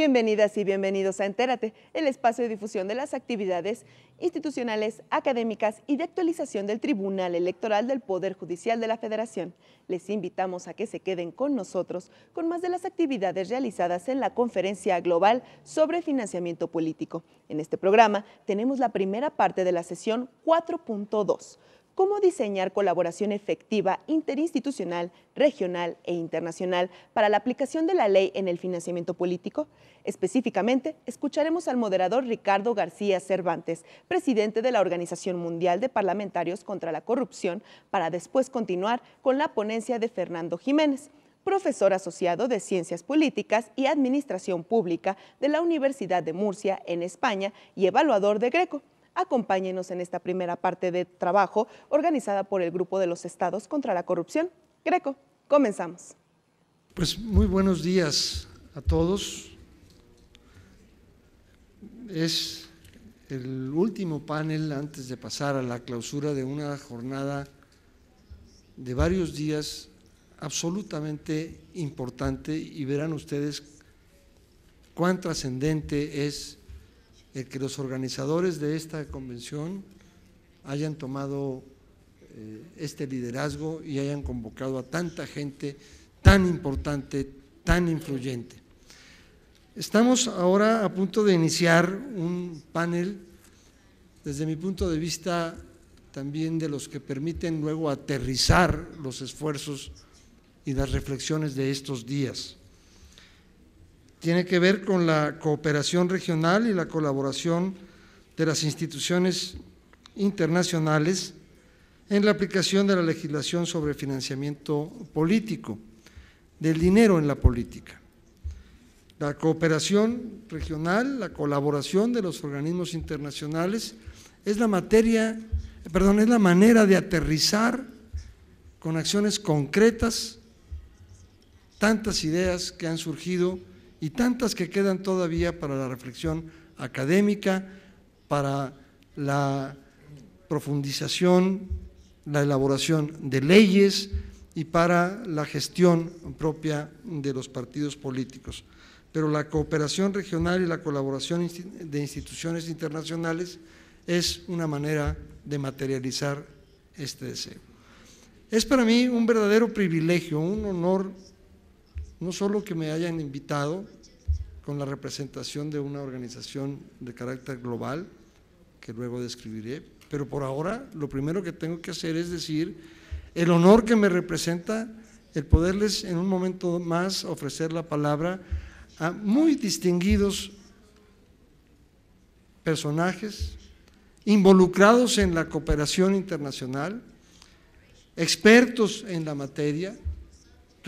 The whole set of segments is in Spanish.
Bienvenidas y bienvenidos a Entérate, el espacio de difusión de las actividades institucionales, académicas y de actualización del Tribunal Electoral del Poder Judicial de la Federación. Les invitamos a que se queden con nosotros con más de las actividades realizadas en la Conferencia Global sobre Financiamiento Político. En este programa tenemos la primera parte de la sesión 4.2 cómo diseñar colaboración efectiva interinstitucional, regional e internacional para la aplicación de la ley en el financiamiento político. Específicamente, escucharemos al moderador Ricardo García Cervantes, presidente de la Organización Mundial de Parlamentarios contra la Corrupción, para después continuar con la ponencia de Fernando Jiménez profesor asociado de Ciencias Políticas y Administración Pública de la Universidad de Murcia, en España, y evaluador de Greco. Acompáñenos en esta primera parte de trabajo organizada por el Grupo de los Estados contra la Corrupción, Greco. Comenzamos. Pues muy buenos días a todos. Es el último panel antes de pasar a la clausura de una jornada de varios días absolutamente importante y verán ustedes cuán trascendente es que los organizadores de esta convención hayan tomado eh, este liderazgo y hayan convocado a tanta gente tan importante, tan influyente. Estamos ahora a punto de iniciar un panel, desde mi punto de vista, también de los que permiten luego aterrizar los esfuerzos y las reflexiones de estos días tiene que ver con la cooperación regional y la colaboración de las instituciones internacionales en la aplicación de la legislación sobre financiamiento político, del dinero en la política. La cooperación regional, la colaboración de los organismos internacionales es la materia, perdón, es la manera de aterrizar con acciones concretas tantas ideas que han surgido y tantas que quedan todavía para la reflexión académica, para la profundización, la elaboración de leyes y para la gestión propia de los partidos políticos. Pero la cooperación regional y la colaboración de instituciones internacionales es una manera de materializar este deseo. Es para mí un verdadero privilegio, un honor no solo que me hayan invitado con la representación de una organización de carácter global, que luego describiré, pero por ahora lo primero que tengo que hacer es decir el honor que me representa el poderles en un momento más ofrecer la palabra a muy distinguidos personajes involucrados en la cooperación internacional, expertos en la materia,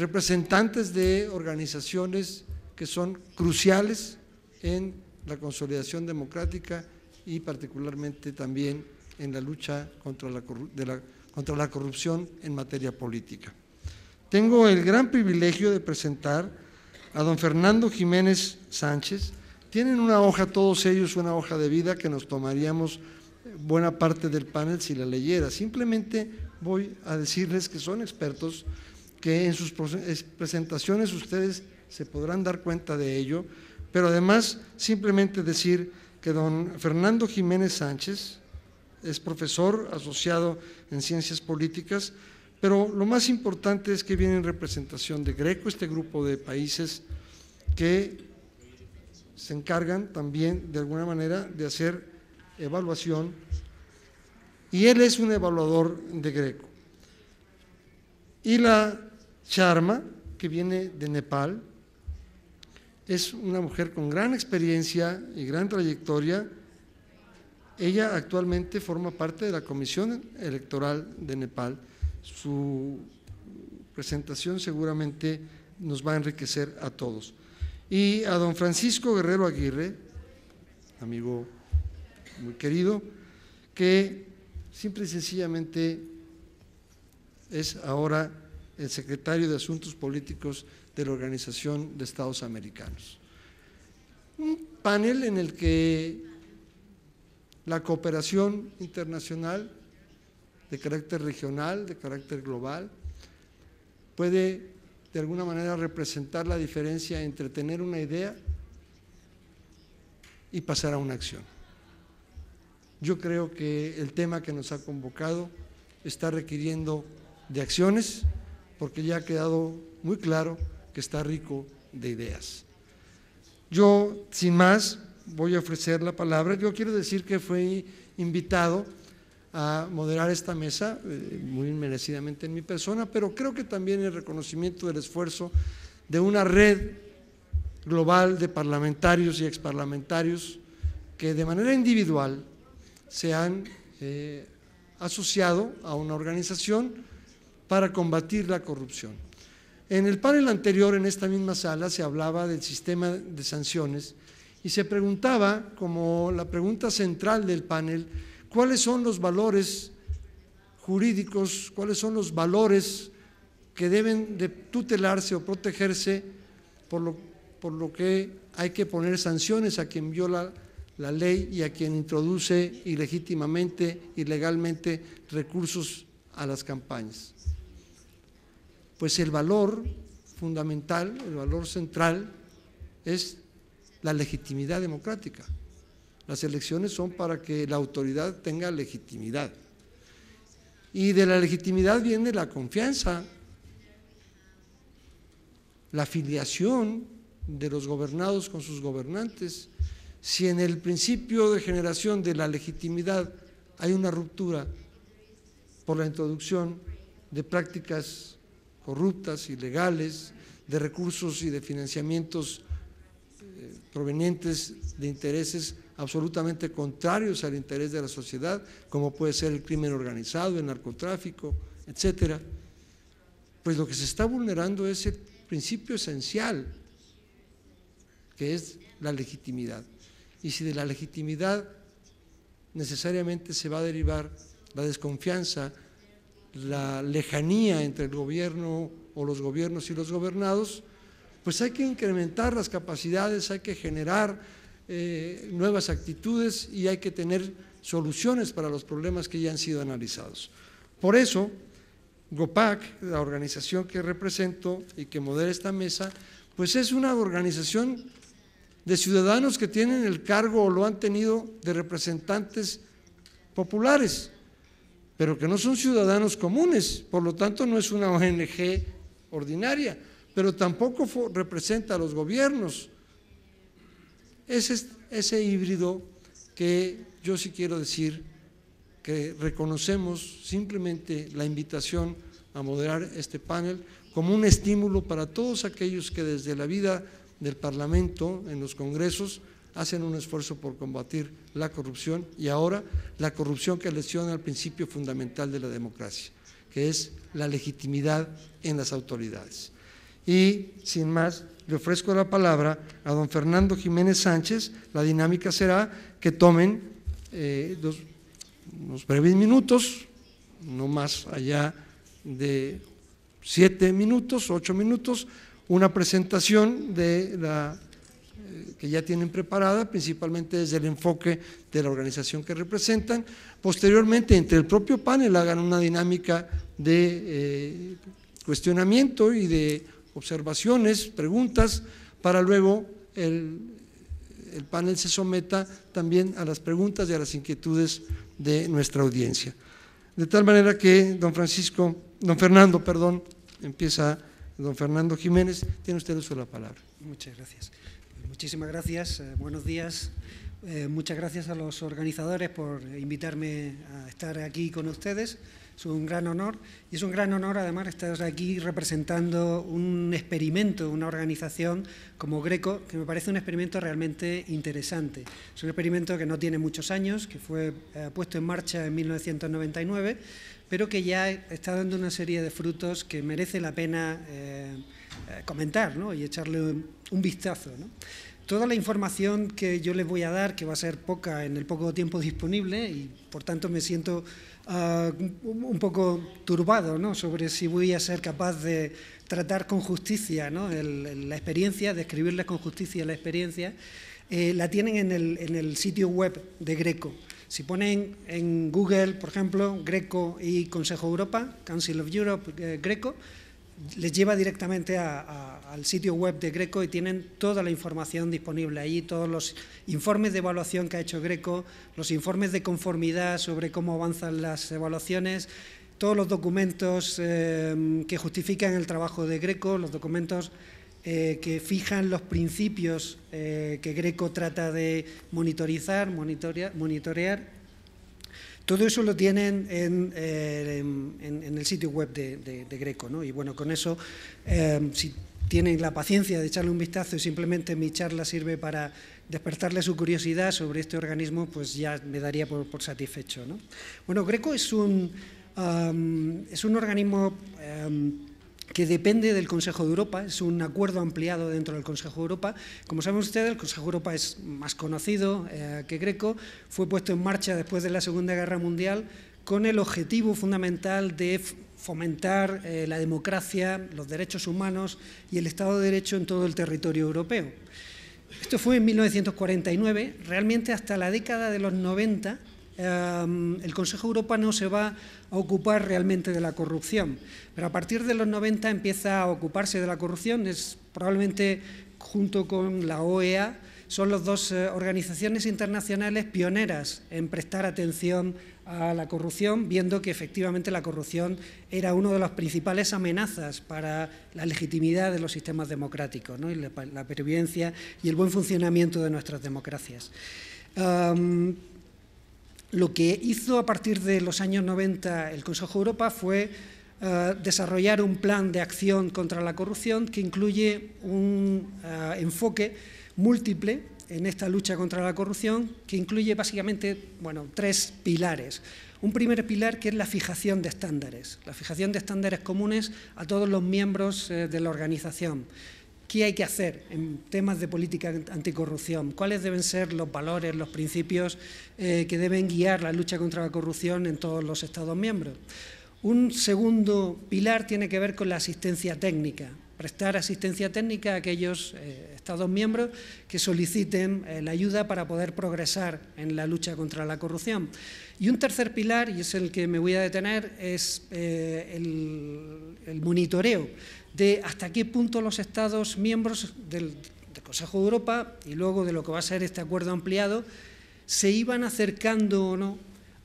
representantes de organizaciones que son cruciales en la consolidación democrática y particularmente también en la lucha contra la, contra la corrupción en materia política. Tengo el gran privilegio de presentar a don Fernando Jiménez Sánchez. Tienen una hoja, todos ellos, una hoja de vida que nos tomaríamos buena parte del panel si la leyera. Simplemente voy a decirles que son expertos que en sus presentaciones ustedes se podrán dar cuenta de ello, pero además simplemente decir que don Fernando Jiménez Sánchez es profesor asociado en ciencias políticas, pero lo más importante es que viene en representación de Greco, este grupo de países que se encargan también de alguna manera de hacer evaluación y él es un evaluador de Greco. Y la Charma que viene de Nepal. Es una mujer con gran experiencia y gran trayectoria. Ella actualmente forma parte de la Comisión Electoral de Nepal. Su presentación seguramente nos va a enriquecer a todos. Y a don Francisco Guerrero Aguirre, amigo muy querido, que simple y sencillamente es ahora el secretario de Asuntos Políticos de la Organización de Estados Americanos. Un panel en el que la cooperación internacional de carácter regional, de carácter global, puede de alguna manera representar la diferencia entre tener una idea y pasar a una acción. Yo creo que el tema que nos ha convocado está requiriendo de acciones, porque ya ha quedado muy claro que está rico de ideas. Yo, sin más, voy a ofrecer la palabra. Yo quiero decir que fui invitado a moderar esta mesa, eh, muy merecidamente en mi persona, pero creo que también el reconocimiento del esfuerzo de una red global de parlamentarios y exparlamentarios que de manera individual se han eh, asociado a una organización para combatir la corrupción. En el panel anterior, en esta misma sala, se hablaba del sistema de sanciones y se preguntaba, como la pregunta central del panel, cuáles son los valores jurídicos, cuáles son los valores que deben de tutelarse o protegerse, por lo, por lo que hay que poner sanciones a quien viola la ley y a quien introduce ilegítimamente, ilegalmente recursos a las campañas pues el valor fundamental, el valor central es la legitimidad democrática. Las elecciones son para que la autoridad tenga legitimidad. Y de la legitimidad viene la confianza, la filiación de los gobernados con sus gobernantes. Si en el principio de generación de la legitimidad hay una ruptura por la introducción de prácticas corruptas, ilegales, de recursos y de financiamientos eh, provenientes de intereses absolutamente contrarios al interés de la sociedad, como puede ser el crimen organizado, el narcotráfico, etcétera, pues lo que se está vulnerando es el principio esencial, que es la legitimidad. Y si de la legitimidad necesariamente se va a derivar la desconfianza, la lejanía entre el gobierno o los gobiernos y los gobernados, pues hay que incrementar las capacidades, hay que generar eh, nuevas actitudes y hay que tener soluciones para los problemas que ya han sido analizados. Por eso, GOPAC, la organización que represento y que modera esta mesa, pues es una organización de ciudadanos que tienen el cargo o lo han tenido de representantes populares, pero que no son ciudadanos comunes, por lo tanto no es una ONG ordinaria, pero tampoco representa a los gobiernos. Ese, ese híbrido que yo sí quiero decir que reconocemos simplemente la invitación a moderar este panel como un estímulo para todos aquellos que desde la vida del Parlamento, en los congresos, hacen un esfuerzo por combatir la corrupción y ahora la corrupción que lesiona al principio fundamental de la democracia, que es la legitimidad en las autoridades. Y sin más, le ofrezco la palabra a don Fernando Jiménez Sánchez. La dinámica será que tomen eh, unos breves minutos, no más allá de siete minutos, ocho minutos, una presentación de la eh, que ya tienen preparada, principalmente desde el enfoque de la organización que representan. Posteriormente, entre el propio panel hagan una dinámica de eh, cuestionamiento y de observaciones, preguntas, para luego el, panel se someta también a las preguntas y a las inquietudes de nuestra audiencia. De tal manera que don Francisco, don Fernando, perdón, empieza don Fernando Jiménez, tiene usted uso la palabra. Muchas gracias. Muchísimas gracias, eh, buenos días. Eh, muchas gracias a los organizadores por invitarme a estar aquí con ustedes. Es un gran honor y es un gran honor además estar aquí representando un experimento, una organización como Greco, que me parece un experimento realmente interesante. Es un experimento que no tiene muchos años, que fue eh, puesto en marcha en 1999, pero que ya está dando una serie de frutos que merece la pena. Eh, comentar ¿no? y echarle un, vistazo. ¿no? Toda la información que yo les voy a dar, que va a ser poca en el poco tiempo disponible, y por tanto me siento ah, un poco turbado ¿no? sobre si voy a ser capaz de tratar con justicia ¿no? la experiencia, describirles con justicia la experiencia, eh, la tienen en el, en el sitio web de Greco. Si ponen en Google, por ejemplo, Greco y Consejo Europa, Council of Europe, eh, Greco, les lleva directamente al sitio web de Greco y tienen toda la información disponible ahí, todos los informes de evaluación que ha hecho Greco, los informes de conformidad sobre cómo avanzan las evaluaciones, todos los documentos eh, que justifican el trabajo de Greco, los documentos eh, que fijan los principios eh, que Greco trata de monitorizar, monitorear todo eso lo tienen en, eh, el sitio web de, Greco, Y bueno, con eso, eh, si tienen la paciencia de echarle un vistazo y simplemente mi charla sirve para despertarle su curiosidad sobre este organismo, pues ya me daría por, satisfecho, Bueno, Greco es un, es un organismo... Em, que depende del Consejo de Europa, es un acuerdo ampliado dentro del Consejo de Europa. Como saben ustedes, el Consejo de Europa es más conocido eh, que Greco, fue puesto en marcha después de la Segunda Guerra Mundial con el objetivo fundamental de fomentar eh, la democracia, los derechos humanos y el Estado de Derecho en todo el territorio europeo. Esto fue en 1949, realmente hasta la década de los 90 Em, el Consejo europa no se va a ocupar realmente de la corrupción, pero a partir de los 90 empieza a ocuparse de la corrupción, es probablemente junto con la OEA, son las dos eh, organizaciones internacionales pioneras en prestar atención a la corrupción, viendo que efectivamente la corrupción era una de las principales amenazas para la legitimidad de los sistemas democráticos y la, pervivencia y el buen funcionamiento de nuestras democracias. Em, lo que hizo a partir de los años 90 el Consejo de Europa fue eh, desarrollar un plan de acción contra la corrupción que incluye un eh, enfoque múltiple en esta lucha contra la corrupción que incluye básicamente bueno, tres pilares. Un primer pilar que es la fijación de estándares, la fijación de estándares comunes a todos los miembros eh, de la organización. ¿Qué hay que hacer en temas de política anticorrupción? ¿Cuáles deben ser los valores, los principios eh, que deben guiar la lucha contra la corrupción en todos los Estados miembros? Un segundo pilar tiene que ver con la asistencia técnica prestar asistencia técnica a aquellos eh, Estados miembros que soliciten eh, la ayuda para poder progresar en la lucha contra la corrupción. Y un tercer pilar, y es el que me voy a detener, es eh, el, monitoreo de hasta qué punto los Estados miembros del, Consejo de Europa y luego de lo que va a ser este acuerdo ampliado se iban acercando o no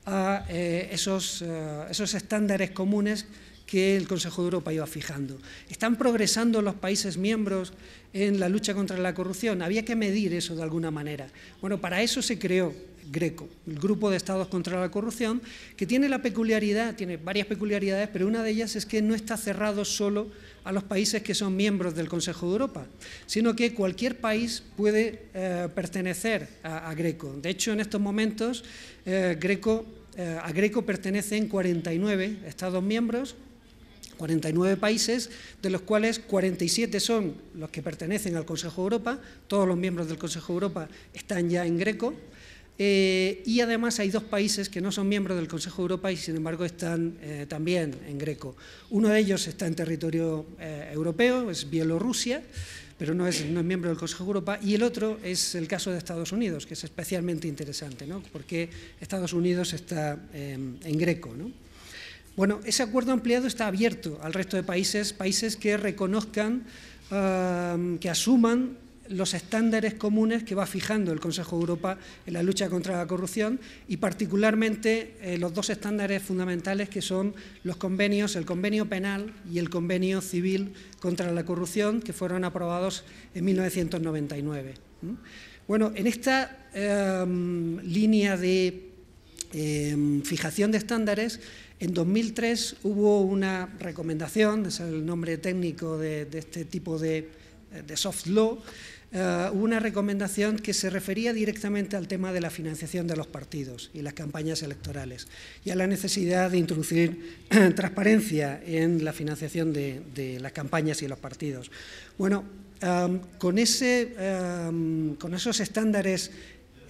a esos, esos estándares comunes que el Consejo de Europa iba fijando. ¿Están progresando los países miembros en la lucha contra la corrupción? Había que medir eso de alguna manera. Bueno, para eso se creó Greco, el Grupo de Estados contra la Corrupción, que tiene la peculiaridad, tiene varias peculiaridades, pero una de ellas es que no está cerrado solo a los países que son miembros del Consejo de Europa, sino que cualquier país puede eh, pertenecer a, Greco. De hecho, en estos momentos, eh, Greco, eh, a Greco pertenecen 49 Estados miembros, 49 países, de los cuales 47 son los que pertenecen al Consejo de Europa, todos los miembros del Consejo de Europa están ya en Greco, eh, y además hay dos países que no son miembros del Consejo de Europa y sin embargo están eh, también en Greco. Uno de ellos está en territorio eh, europeo, es Bielorrusia, pero no es, miembro del Consejo de Europa, y el otro es el caso de Estados Unidos, que es especialmente interesante, ¿no? porque Estados Unidos está em, en Greco. ¿no? Bueno, ese acuerdo ampliado está abierto al resto de países, países que reconozcan, um, que asuman los estándares comunes que va fijando el Consejo de Europa en la lucha contra la corrupción y particularmente eh, los dos estándares fundamentales que son los convenios, el convenio penal y el convenio civil contra la corrupción que fueron aprobados en 1999. Bueno, en esta em, línea de em, fijación de estándares en 2003 hubo una recomendación, es el nombre técnico de, este tipo de, soft law, eh, una recomendación que se refería directamente al tema de la financiación de los partidos y las campañas electorales y a la necesidad de introducir transparencia en la financiación de, las campañas y los partidos. Bueno, eh, con, ese, eh, con esos estándares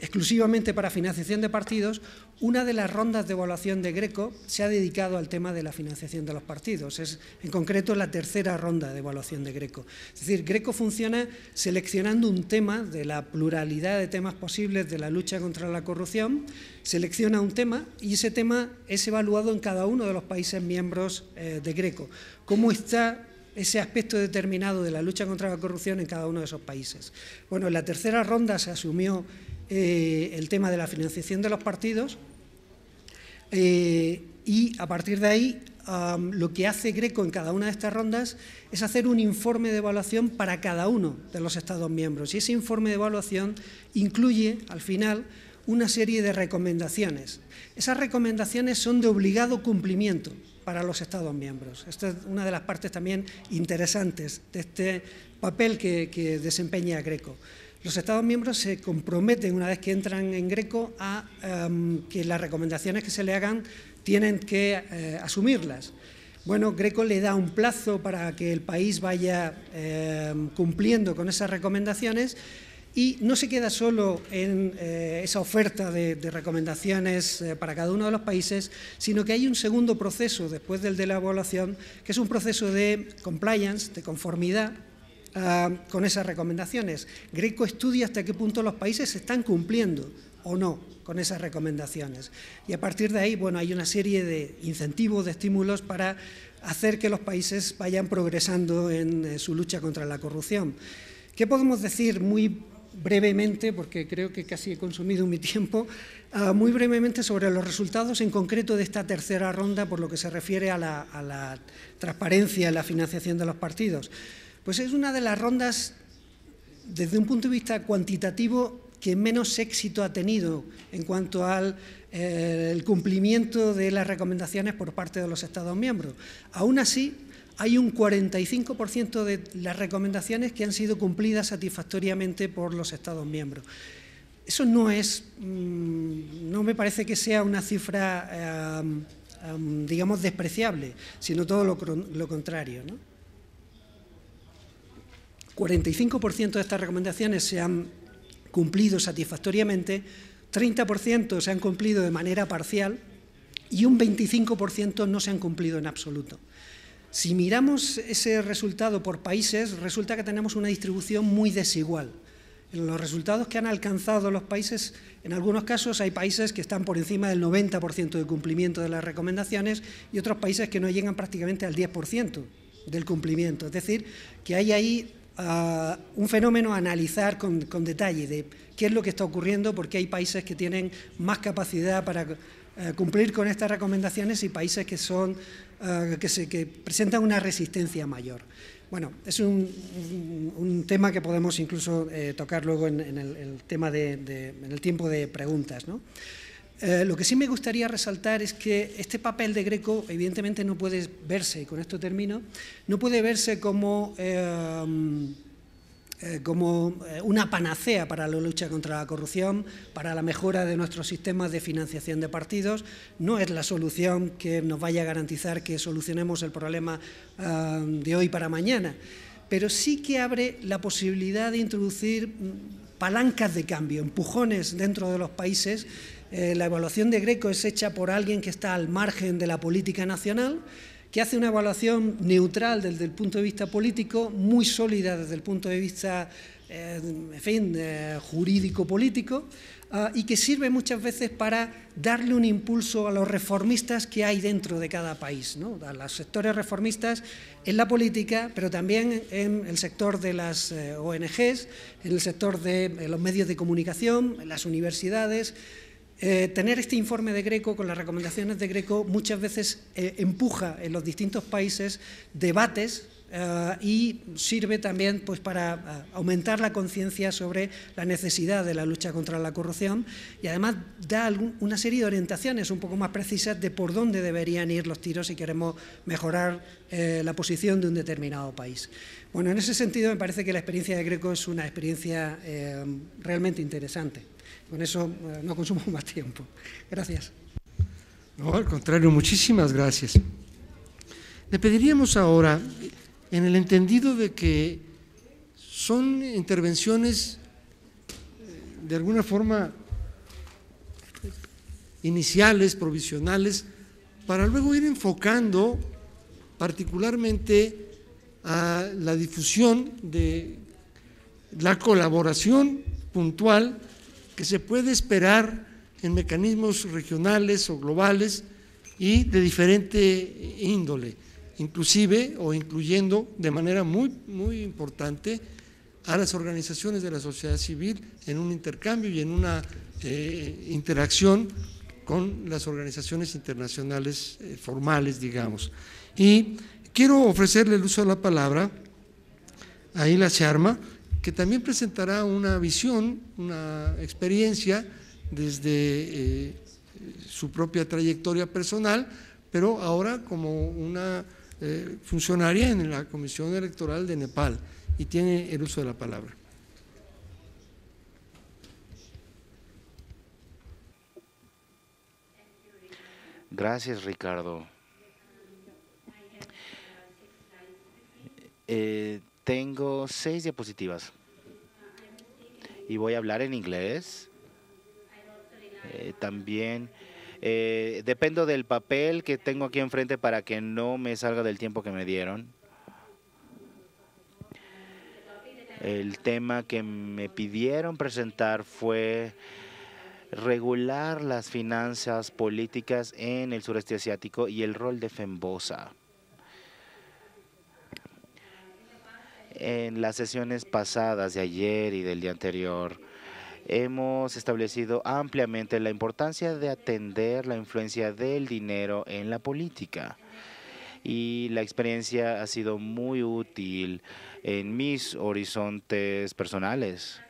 exclusivamente para financiación de partidos, una de las rondas de evaluación de Greco se ha dedicado al tema de la financiación de los partidos. Es, en concreto, la tercera ronda de evaluación de Greco. Es decir, Greco funciona seleccionando un tema de la pluralidad de temas posibles de la lucha contra la corrupción, selecciona un tema y ese tema es evaluado en cada uno de los países miembros eh, de Greco. ¿Cómo está ese aspecto determinado de la lucha contra la corrupción en cada uno de esos países? Bueno, en la tercera ronda se asumió eh, el tema de la financiación de los partidos eh, y a partir de ahí lo que hace Greco en cada una de estas rondas es hacer un informe de evaluación para cada uno de los Estados miembros y ese informe de evaluación incluye al final una serie de recomendaciones. Esas recomendaciones son de obligado cumplimiento para los Estados miembros. Esta es una de las partes también interesantes de este papel que desempeña Greco. Los Estados miembros se comprometen, una vez que entran en Greco, a em, que las recomendaciones que se le hagan tienen que eh, asumirlas. Bueno, Greco le da un plazo para que el país vaya em, cumpliendo con esas recomendaciones y no se queda solo en eh, esa oferta de, recomendaciones eh, para cada uno de los países, sino que hay un segundo proceso después del de la evaluación, que es un proceso de compliance, de conformidad, Ah, con esas recomendaciones. Greco estudia hasta qué punto los países están cumpliendo o no con esas recomendaciones. Y a partir de ahí, bueno, hay una serie de incentivos, de estímulos para hacer que los países vayan progresando en eh, su lucha contra la corrupción. ¿Qué podemos decir muy brevemente, porque creo que casi he consumido mi tiempo, ah, muy brevemente sobre los resultados en concreto de esta tercera ronda por lo que se refiere a la, a la transparencia en la financiación de los partidos? Pues es una de las rondas, desde un punto de vista cuantitativo, que menos éxito ha tenido en cuanto al eh, cumplimiento de las recomendaciones por parte de los Estados miembros. Aún así, hay un 45% de las recomendaciones que han sido cumplidas satisfactoriamente por los Estados miembros. Eso no es, mm, no me parece que sea una cifra, eh, digamos, despreciable, sino todo lo, lo contrario. ¿no? 45% de estas recomendaciones se han cumplido satisfactoriamente, 30% se han cumplido de manera parcial y un 25% no se han cumplido en absoluto. Si miramos ese resultado por países, resulta que tenemos una distribución muy desigual. En los resultados que han alcanzado los países, en algunos casos hay países que están por encima del 90% de cumplimiento de las recomendaciones y otros países que no llegan prácticamente al 10% del cumplimiento. Es decir, que hay ahí un fenómeno a analizar con, detalle de qué es lo que está ocurriendo, porque hay países que tienen más capacidad para eh, cumplir con estas recomendaciones y países que, son, eh, que, presentan una resistencia mayor. Bueno, es un, tema que podemos incluso eh, tocar luego en, el, tema en el tiempo de preguntas. ¿no? Eh, lo que sí me gustaría resaltar es que este papel de Greco, evidentemente, no puede verse, y con esto termino, no puede verse como, eh, eh, como una panacea para la lucha contra la corrupción, para la mejora de nuestros sistemas de financiación de partidos. No es la solución que nos vaya a garantizar que solucionemos el problema de hoy para mañana, pero sí que abre la posibilidad de introducir mm, palancas de cambio, empujones dentro de los países eh, la evaluación de Greco es hecha por alguien que está al margen de la política nacional, que hace una evaluación neutral desde el punto de vista político, muy sólida desde el punto de vista, eh, fin, eh, jurídico-político, ah, y que sirve muchas veces para darle un impulso a los reformistas que hay dentro de cada país, a los sectores reformistas en la política, pero también en el sector de las ONGs, en el sector de los medios de comunicación, en las universidades, eh, tener este informe de Greco con las recomendaciones de Greco muchas veces eh, empuja en los distintos países debates eh, y sirve también pues, para aumentar la conciencia sobre la necesidad de la lucha contra la corrupción y además da una serie de orientaciones un poco más precisas de por dónde deberían ir los tiros si queremos mejorar la posición de un determinado país. Bueno, en ese sentido me parece que la experiencia de Greco es una experiencia realmente interesante. Con eso eh, no consumo más tiempo. Gracias. No, al contrario, muchísimas gracias. Le pediríamos ahora, en el entendido de que son intervenciones eh, de alguna forma iniciales, provisionales, para luego ir enfocando particularmente a la difusión de la colaboración puntual que se puede esperar en mecanismos regionales o globales y de diferente índole, inclusive o incluyendo de manera muy, muy importante a las organizaciones de la sociedad civil en un intercambio y en una eh, interacción con las organizaciones internacionales eh, formales, digamos. Y quiero ofrecerle el uso de la palabra, ahí la se arma, que también presentará una visión, una experiencia desde eh, su propia trayectoria personal, pero ahora como una eh, funcionaria en la Comisión Electoral de Nepal y tiene el uso de la palabra. Gracias, Ricardo. Eh, tengo seis diapositivas y voy a hablar en inglés. Eh, también eh, dependo del papel que tengo aquí enfrente para que no me salga del tiempo que me dieron. El tema que me pidieron presentar fue regular las finanzas políticas en el sureste asiático y el rol de FEMBOSA. En las sesiones pasadas de ayer y del día anterior, hemos establecido ampliamente la importancia de atender la influencia del dinero en la política. Y la experiencia ha sido muy útil en mis horizontes personales.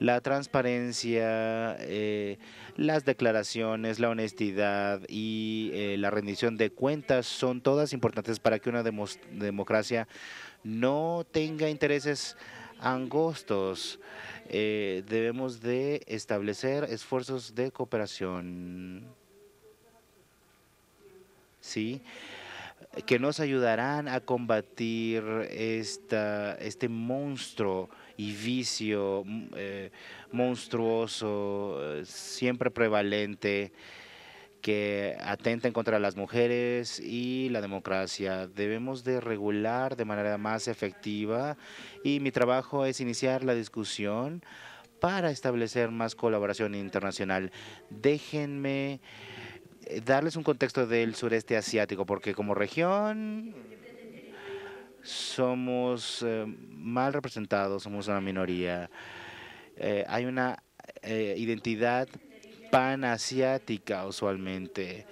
La transparencia, eh, las declaraciones, la honestidad y eh, la rendición de cuentas son todas importantes para que una democracia no tenga intereses angostos. Eh, debemos de establecer esfuerzos de cooperación. ¿Sí? que nos ayudarán a combatir esta, este monstruo y vicio mm, eh, monstruoso, eh, siempre prevalente, que atenten contra las mujeres y la democracia. Debemos de regular de manera más efectiva y mi trabajo es iniciar la discusión para establecer más colaboración internacional. Déjenme eh, darles un contexto del sureste asiático, porque como región somos eh, mal representados, somos una minoría. Eh, hay una identidad panasiática usualmente.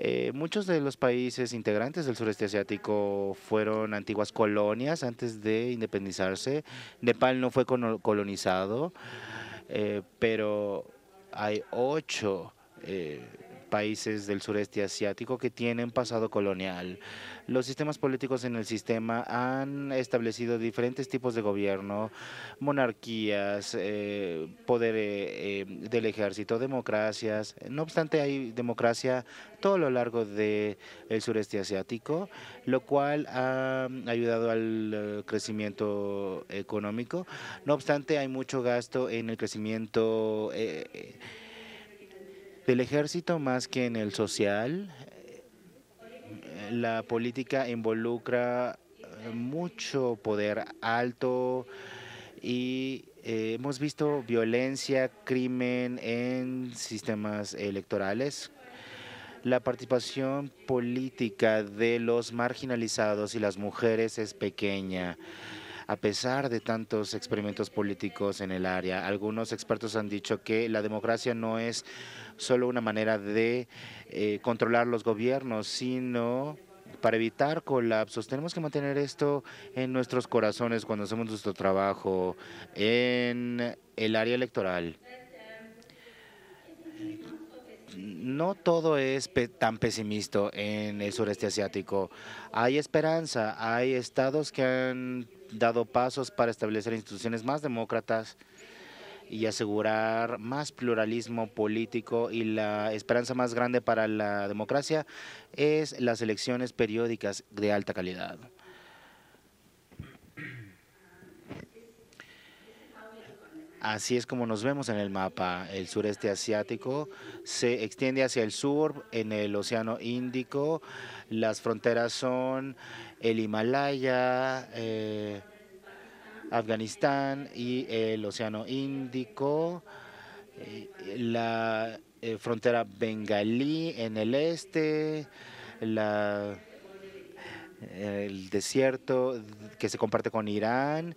Eh, muchos de los países integrantes del sureste asiático fueron antiguas colonias antes de independizarse. Nepal no fue colonizado, eh, pero hay ocho eh, países del sureste asiático que tienen pasado colonial. Los sistemas políticos en el sistema han establecido diferentes tipos de gobierno, monarquías, eh, poder eh, eh, del ejército, democracias. No obstante, hay democracia todo lo largo del sureste asiático, lo cual ha ayudado al crecimiento económico. No obstante, hay mucho gasto en el crecimiento del ejército más que en el social. La política involucra eh, mucho poder alto y eh, hemos visto violencia, crimen en sistemas electorales. La participación política de los marginalizados y las mujeres es pequeña a pesar de tantos experimentos políticos en el área. Algunos expertos han dicho que la democracia no es solo una manera de eh, controlar los gobiernos, sino para evitar colapsos. Tenemos que mantener esto en nuestros corazones cuando hacemos nuestro trabajo en el área electoral no todo es tan pesimista en el sureste asiático. Hay esperanza, hay estados que han dado pasos para establecer instituciones más demócratas y asegurar más pluralismo político y la esperanza más grande para la democracia es las elecciones periódicas de alta calidad. Así es como nos vemos en el mapa. El sureste asiático se extiende hacia el sur en el Océano Índico. Las fronteras son el Himalaya, eh, Afganistán y el Océano Índico. Eh, la eh, frontera bengalí en el este. La, el desierto que se comparte con Irán.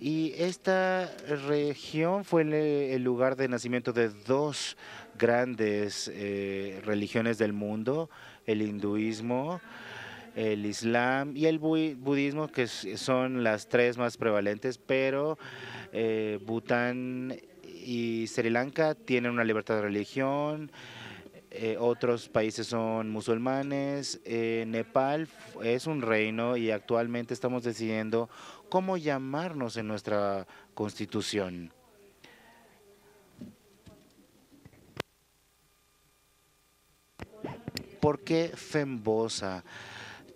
Y esta región fue el, lugar de nacimiento de dos grandes eh, religiones del mundo, el hinduismo, el islam y el budismo, que son las tres más prevalentes, pero eh, Bután y Sri Lanka tienen una libertad de religión, eh, otros países son musulmanes. Nepal es un reino y actualmente estamos decidiendo cómo llamarnos en nuestra Constitución. ¿Por qué FEMBOSA,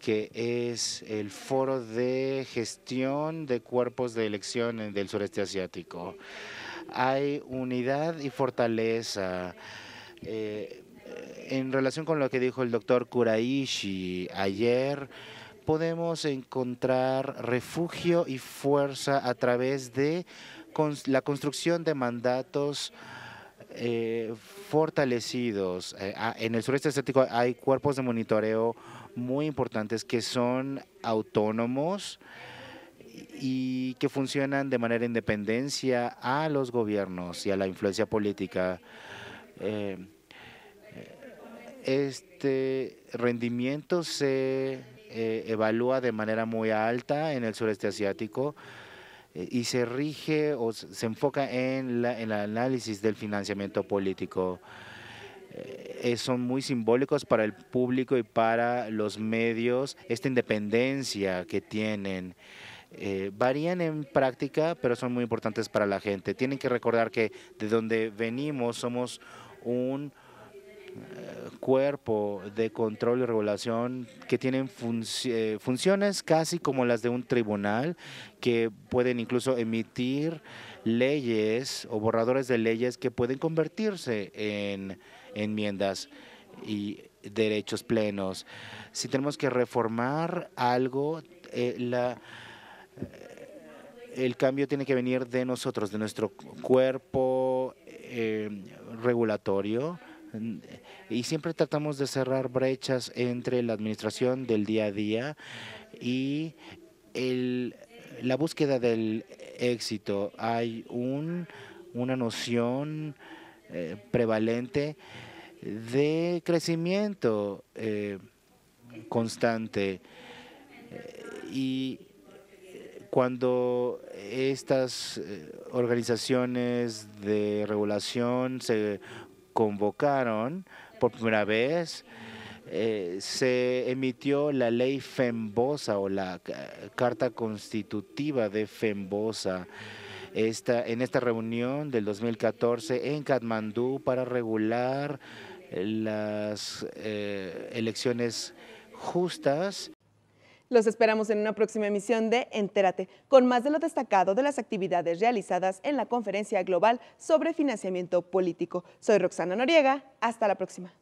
que es el foro de gestión de cuerpos de elección del sureste asiático? Hay unidad y fortaleza. Eh, en relación con lo que dijo el doctor Kuraishi ayer, podemos encontrar refugio y fuerza a través de la construcción de mandatos eh, fortalecidos. Eh, en el sureste asiático hay cuerpos de monitoreo muy importantes que son autónomos y que funcionan de manera independencia a los gobiernos y a la influencia política. Eh, este rendimiento se eh, evalúa de manera muy alta en el sureste asiático eh, y se rige o se enfoca en, el análisis del financiamiento político. Eh, son muy simbólicos para el público y para los medios esta independencia que tienen. varían en práctica, pero son muy importantes para la gente. Tienen que recordar que de donde venimos somos un cuerpo de control y regulación que tienen eh, funciones casi como las de un tribunal, que pueden incluso emitir leyes o borradores de leyes que pueden convertirse en enmiendas y derechos plenos. Si tenemos que reformar algo, eh, eh, el cambio tiene que venir de nosotros, de nuestro cuerpo regulatorio y siempre tratamos de cerrar brechas entre la administración del día a día y el, la búsqueda del éxito. Hay un, una noción eh, prevalente de crecimiento eh, constante eh, y cuando estas organizaciones de regulación se convocaron por primera vez, eh, se emitió la ley FEMBOSA o la Carta Constitutiva de FEMBOSA. Esta, en esta reunión del 2014 en Katmandú para regular las eh, elecciones justas los esperamos en una próxima emisión de Entérate, con más de lo destacado de las actividades realizadas en la Conferencia Global sobre Financiamiento Político. Soy Roxana Noriega, hasta la próxima.